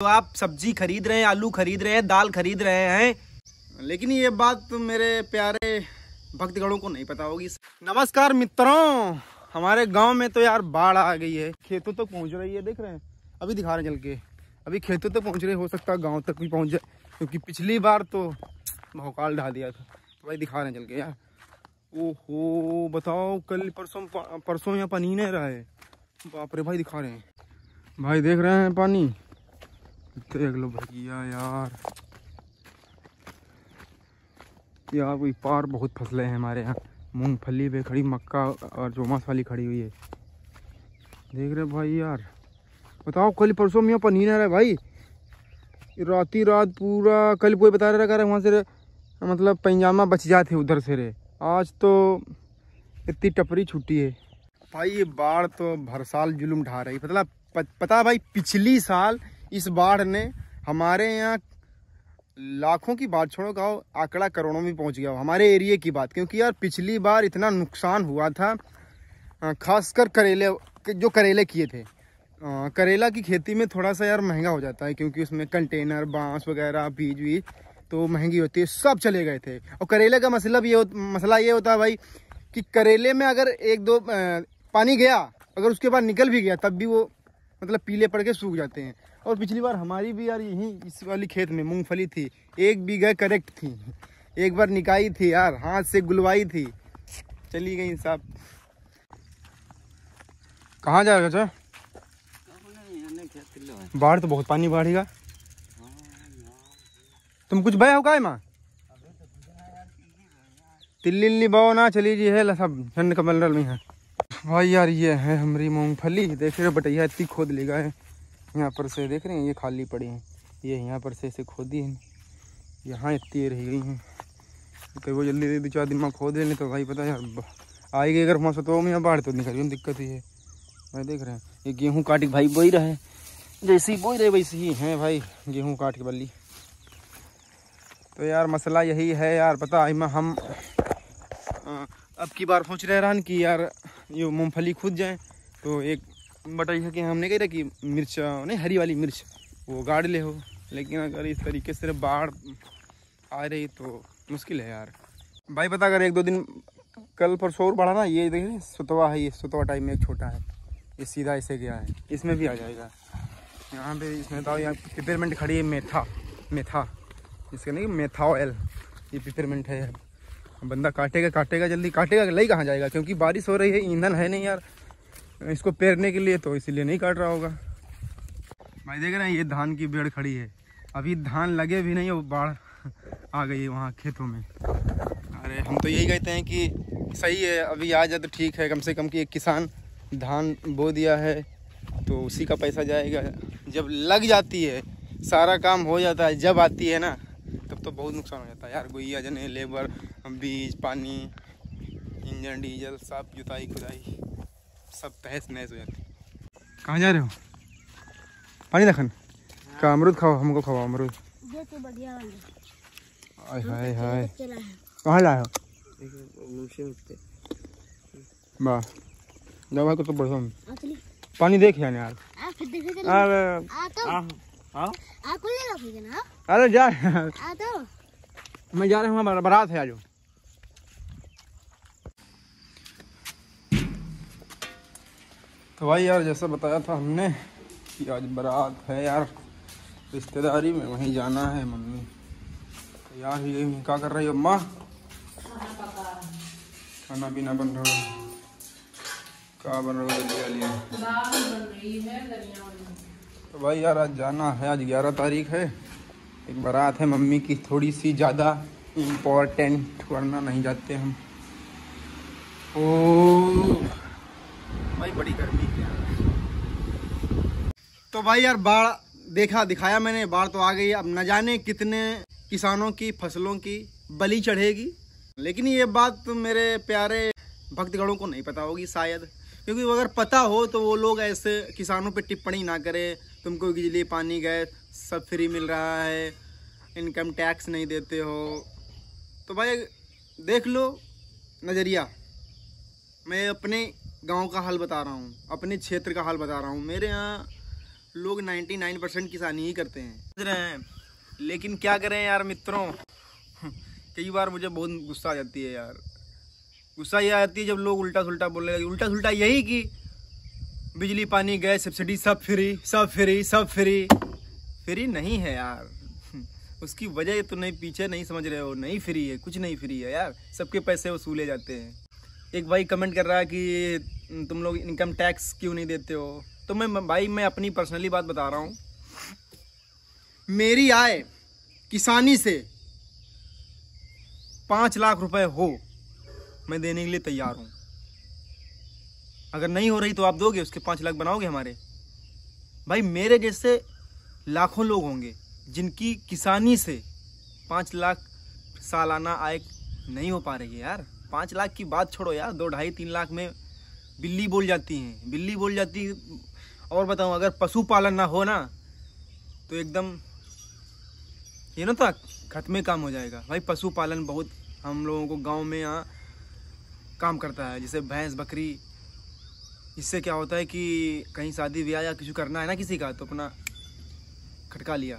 तो आप सब्जी खरीद रहे हैं आलू खरीद रहे हैं दाल खरीद रहे हैं लेकिन ये बात तो मेरे प्यारे भक्तगणों को नहीं पता होगी नमस्कार मित्रों हमारे गांव में तो यार बाढ़ आ गई है खेतों तक तो पहुंच रही है देख रहे हैं अभी दिखा रहे हैं चल के अभी खेतों तक तो पहुंच रहे हो सकता है गाँव तक भी पहुँच जाए क्योंकि पिछली बार तो भौकाल ढा दिया था तो भाई दिखा रहे हैं चल के यार ओहो बताओ कल परसों परसों यहाँ पानी नहीं रहा है बापरे भाई दिखा रहे हैं भाई देख रहे हैं पानी देख लो भैया यार यार कोई पार बहुत फसले हैं हमारे यहाँ मूंगफली पे खड़ी मक्का और चौमास वाली खड़ी हुई है देख रहे भाई यार बताओ कल परसों में पनी नहीं रहा भाई रात ही रात पूरा कल कोई बता रहा कर वहाँ से मतलब पैजामा बच जाते उधर से रे आज तो इतनी टपरी छुट्टी है भाई ये बाढ़ तो भर साल जुलूम ढा रही पता पता भाई पिछली साल इस बाढ़ ने हमारे यहाँ लाखों की बात छोड़ो का आंकड़ा करोड़ों में पहुंच गया हमारे एरिए की बात क्योंकि यार पिछली बार इतना नुकसान हुआ था खासकर करेले जो करेले किए थे आ, करेला की खेती में थोड़ा सा यार महंगा हो जाता है क्योंकि उसमें कंटेनर बांस वगैरह बीज वीज तो महंगी होती है सब चले गए थे और करेले का मसला ये मसला ये होता है भाई कि करेले में अगर एक दो आ, पानी गया अगर उसके बाद निकल भी गया तब भी वो मतलब पीले पड़ के सूख जाते हैं और पिछली बार हमारी भी यार यहीं इस वाली खेत में मूंगफली थी एक बीघा करेक्ट थी एक बार निकाई थी यार हाथ से गुलवाई थी चली गई साहब कहाँ जा रहे बाढ़ तो बहुत पानी बाढ़ेगा तुम कुछ बह हो का माँ तिल्ली उल्ली बहो ना चली जी है सब ठंड मलरल में है भाई यार ये है हमारी मूंगफली देख रहे बटैया इतनी खोद लेगा गए यहाँ पर से देख रहे हैं ये खाली पड़ी हैं ये यहाँ पर से इसे खोदी है यहाँ इतनी रह गई हैं तो वो जल्दी दो चार दिन में खोद लें तो भाई पता है आएगी अगर मौसम तो में बाढ़ तो निकल गई दिक्कत ही है भाई देख रहे हैं ये गेहूँ काट के भाई बोई रहे जैसे ही बोई रहे वैसे ही हैं भाई गेहूँ काट के बल्ली तो यार मसला यही है यार पता है हम अब की बार सोच रहे हैं कि यार ये मूँगफली खुद जाएँ तो एक बट यह कि हमने कही कि मिर्च नहीं हरी वाली मिर्च वो गाड़ ले हो लेकिन अगर इस तरीके से बाढ़ आ रही तो मुश्किल है यार भाई पता अगर एक दो दिन कल पर शोर बढ़ा ना ये देखिए सुतवा है ये सुतवा टाइप में एक छोटा है ये सीधा ऐसे गया है इसमें भी आ जाएगा यहाँ पे इसमें था तो यहाँ पिपरमेंट खड़ी है मेथा मेथा इसके नहीं मेथा ऑयल ये पिपरमेंट है बंदा काटेगा काटेगा जल्दी काटेगा ले कहाँ जाएगा क्योंकि बारिश हो रही है ईंधन है नहीं यार इसको पेरने के लिए तो इसीलिए नहीं काट रहा होगा भाई देख रहे हैं ये धान की बेड़ खड़ी है अभी धान लगे भी नहीं वो बाढ़ आ गई है वहाँ खेतों में अरे हम तो यही कहते हैं कि सही है अभी आ जाए तो ठीक है कम से कम कि एक किसान धान बो दिया है तो उसी का पैसा जाएगा जब लग जाती है सारा काम हो जाता है जब आती है ना तब तो बहुत नुकसान हो जाता है यार गुइया जने लेबर बीज पानी इंजन डीजल सब जुताई खुदाई सब तहस नहस हो जाती कहाँ जा रहे हो पानी दखन हाँ। का अमरूद खाओ हमको खाओ अमरूद तो तो कहाँ लाए हो वाह जाओ को तो, तो बढ़ो पानी देख यार यार अरे अरे जा मैं जा रहा हूँ बारात है आज तो भाई यार जैसा बताया था हमने कि आज बारात है यार रिश्तेदारी में वहीं जाना है मम्मी तो यार ये क्या कर रही है अम्मा खाना पीना बन रहा है क्या बन रहा है दलिया तो भाई यार आज जाना है आज ग्यारह तारीख है एक बारात है मम्मी की थोड़ी सी ज़्यादा इम्पोर्टेंट वरना नहीं जाते हम ओ भाई बड़ी गर्मी तो भाई यार बाढ़ देखा दिखाया मैंने बाढ़ तो आ गई अब न जाने कितने किसानों की फसलों की बली चढ़ेगी लेकिन ये बात तो मेरे प्यारे भक्तगणों को नहीं पता होगी शायद क्योंकि अगर पता हो तो वो लोग ऐसे किसानों पे टिप्पणी ना करें तुमको बिजली पानी गैस सब फ्री मिल रहा है इनकम टैक्स नहीं देते हो तो भाई देख लो नज़रिया मैं अपने गांव का हाल बता रहा हूँ अपने क्षेत्र का हाल बता रहा हूँ मेरे यहाँ लोग 99 परसेंट किसानी ही करते हैं रहे हैं लेकिन क्या करें यार मित्रों कई बार मुझे बहुत गुस्सा आ जाती है यार गुस्सा ये आती है जब लोग उल्टा सुल्टा बोलने लगे उल्टा सुल्टा यही कि बिजली पानी गैस सब्सिडी सब फ्री सब फ्री सब फ्री फ्री नहीं है यार उसकी वजह तो नहीं पीछे नहीं समझ रहे हो नहीं फ्री है कुछ नहीं फ्री है यार सबके पैसे वसूले जाते हैं एक भाई कमेंट कर रहा है कि तुम लोग इनकम टैक्स क्यों नहीं देते हो तो मैं भाई मैं अपनी पर्सनली बात बता रहा हूँ मेरी आय किसानी से पाँच लाख रुपए हो मैं देने के लिए तैयार हूँ अगर नहीं हो रही तो आप दोगे उसके पाँच लाख बनाओगे हमारे भाई मेरे जैसे लाखों लोग होंगे जिनकी किसानी से पाँच लाख सालाना आय नहीं हो पा रही है यार पाँच लाख की बात छोड़ो यार दो ढाई तीन लाख में बिल्ली बोल जाती हैं बिल्ली बोल जाती और बताऊँ अगर पशुपालन ना हो ना तो एकदम ये ना था खत्मे काम हो जाएगा भाई पशुपालन बहुत हम लोगों को गांव में यहाँ काम करता है जैसे भैंस बकरी इससे क्या होता है कि कहीं शादी ब्याह या किसी करना है ना किसी का तो अपना खटका लिया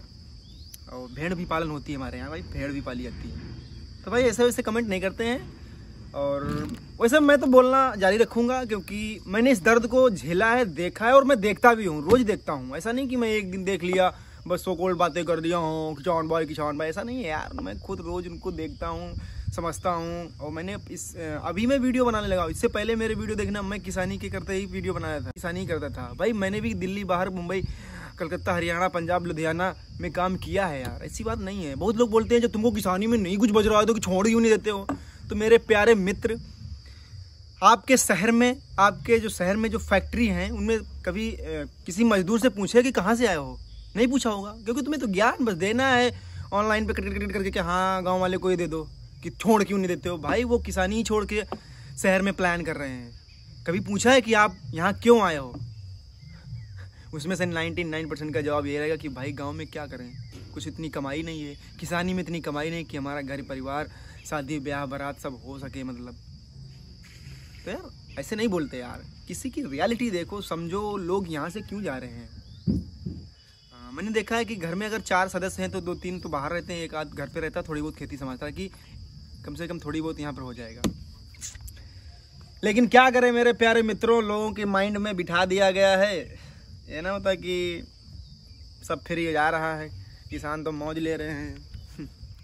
और भेड़ भी पालन होती है हमारे यहाँ भाई भेड़ भी पाली जाती है तो भाई ऐसे वैसे कमेंट नहीं करते हैं और वैसे मैं तो बोलना जारी रखूँगा क्योंकि मैंने इस दर्द को झेला है देखा है और मैं देखता भी हूँ रोज़ देखता हूँ ऐसा नहीं कि मैं एक दिन देख लिया बस सो कोल्ड बातें कर दिया हूँ किचौन बॉय किचौन बॉय ऐसा नहीं है यार मैं खुद रोज़ उनको देखता हूँ समझता हूँ और मैंने इस अभी मैं वीडियो बनाने लगा इससे पहले मेरे वीडियो देखना मैं किसानी के करते ही वीडियो बनाया था किसानी करता था भाई मैंने भी दिल्ली बाहर मुंबई कलकत्ता हरियाणा पंजाब लुधियाना में काम किया है यार ऐसी बात नहीं है बहुत लोग बोलते हैं जब तुमको किसानी में नहीं कुछ बज रहा है तो छोड़ क्यों नहीं देते हो तो मेरे प्यारे मित्र आपके शहर में आपके जो शहर में जो फैक्ट्री हैं उनमें कभी किसी मजदूर से पूछे कि कहाँ से आए हो नहीं पूछा होगा क्योंकि तुम्हें तो ज्ञान बस देना है ऑनलाइन पे क्रिकेट क्रिकेट करके कि हाँ गांव वाले को ये दे दो कि छोड़ क्यों नहीं देते हो भाई वो किसानी ही छोड़ के शहर में प्लान कर रहे हैं कभी पूछा है कि आप यहाँ क्यों आए हो उसमें से 99 परसेंट का जवाब ये रहेगा कि भाई गांव में क्या करें कुछ इतनी कमाई नहीं है किसानी में इतनी कमाई नहीं कि हमारा घर परिवार शादी ब्याह बारात सब हो सके मतलब तो यार ऐसे नहीं बोलते यार किसी की रियलिटी देखो समझो लोग यहाँ से क्यों जा रहे हैं आ, हाँ, मैंने देखा है कि घर में अगर चार सदस्य हैं तो दो तीन तो बाहर रहते हैं एक आध घर पे रहता थोड़ी बहुत खेती समझता कि कम से कम थोड़ी बहुत यहाँ पर हो जाएगा लेकिन क्या करें मेरे प्यारे मित्रों लोगों के माइंड में बिठा दिया गया है ये ना होता कि सब ये जा रहा है किसान तो मौज ले रहे हैं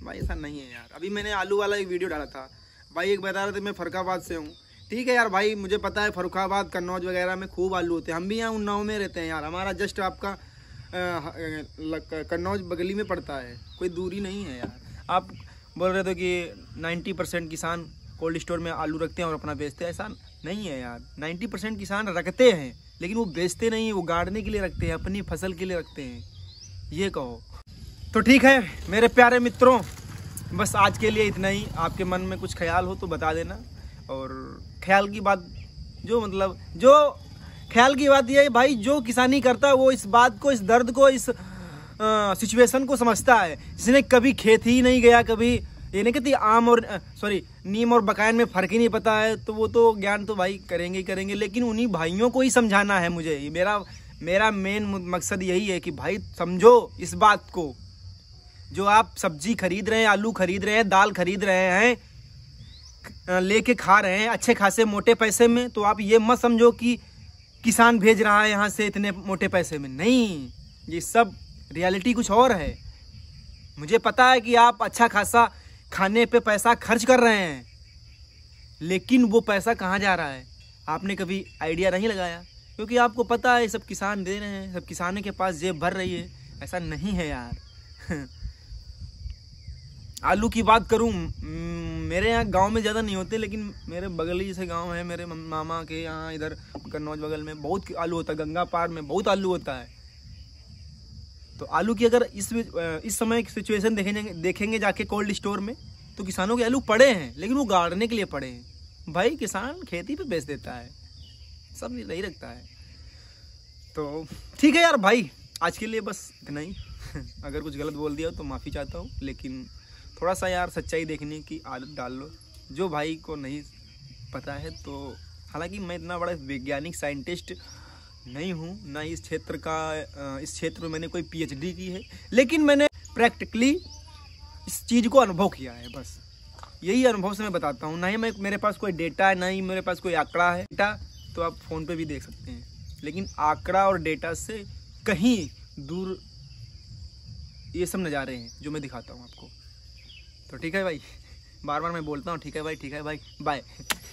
भाई ऐसा नहीं है यार अभी मैंने आलू वाला एक वीडियो डाला था भाई एक बता रहे थे मैं फरुखाबाद से हूँ ठीक है यार भाई मुझे पता है फरुखाबाद कन्नौज वगैरह में खूब आलू होते हैं हम भी यहाँ उन्नाव में रहते हैं यार हमारा जस्ट आपका कन्नौज बगली में पड़ता है कोई दूरी नहीं है यार आप बोल रहे थे कि नाइन्टी परसेंट किसान कोल्ड स्टोर में आलू रखते हैं और अपना बेचते हैं ऐसा नहीं है यार नाइन्टी परसेंट किसान रखते हैं लेकिन वो बेचते नहीं वो गाड़ने के लिए रखते हैं अपनी फसल के लिए रखते हैं ये कहो तो ठीक है मेरे प्यारे मित्रों बस आज के लिए इतना ही आपके मन में कुछ ख्याल हो तो बता देना और ख्याल की बात जो मतलब जो ख्याल की बात यह है भाई जो किसानी करता है वो इस बात को इस दर्द को इस सिचुएशन को समझता है जिसने कभी खेत ही नहीं गया कभी ये नहीं कहती आम और सॉरी नीम और बकायन में फ़र्क ही नहीं पता है तो वो तो ज्ञान तो भाई करेंगे ही करेंगे लेकिन उन्हीं भाइयों को ही समझाना है मुझे मेरा मेरा मेन मकसद यही है कि भाई समझो इस बात को जो आप सब्जी खरीद रहे हैं आलू खरीद रहे हैं दाल खरीद रहे हैं लेके खा रहे हैं अच्छे खासे मोटे पैसे में तो आप ये मत समझो कि किसान भेज रहा है यहाँ से इतने मोटे पैसे में नहीं ये सब रियलिटी कुछ और है मुझे पता है कि आप अच्छा खासा खाने पे पैसा खर्च कर रहे हैं लेकिन वो पैसा कहाँ जा रहा है आपने कभी आइडिया नहीं लगाया क्योंकि आपको पता है सब किसान दे रहे हैं सब किसानों के पास जेब भर रही है ऐसा नहीं है यार आलू की बात करूँ मेरे यहाँ गांव में ज़्यादा नहीं होते लेकिन मेरे बगल ही जैसे गांव है मेरे मामा के यहाँ इधर कन्नौज बगल में बहुत आलू होता है गंगा पार में बहुत आलू होता है तो आलू की अगर इस इस समय सिचुएशन देखेंगे देखेंगे जाके कोल्ड स्टोर में तो किसानों के आलू पड़े हैं लेकिन वो गाड़ने के लिए पड़े हैं भाई किसान खेती पे बेच देता है सब नहीं रखता है तो ठीक है यार भाई आज के लिए बस इतना ही अगर कुछ गलत बोल दिया तो माफ़ी चाहता हूँ लेकिन थोड़ा सा यार सच्चाई देखने की आदत डाल लो जो भाई को नहीं पता है तो हालांकि मैं इतना बड़ा वैज्ञानिक साइंटिस्ट नहीं हूँ ना इस क्षेत्र का इस क्षेत्र में मैंने कोई पीएचडी की है लेकिन मैंने प्रैक्टिकली इस चीज़ को अनुभव किया है बस यही अनुभव से मैं बताता हूँ ना ही मैं मेरे पास कोई डेटा है ना ही मेरे पास कोई आंकड़ा है डेटा तो आप फ़ोन पे भी देख सकते हैं लेकिन आंकड़ा और डेटा से कहीं दूर ये सब नज़ारे हैं जो मैं दिखाता हूँ आपको तो ठीक है भाई बार बार मैं बोलता हूँ ठीक है भाई ठीक है भाई बाय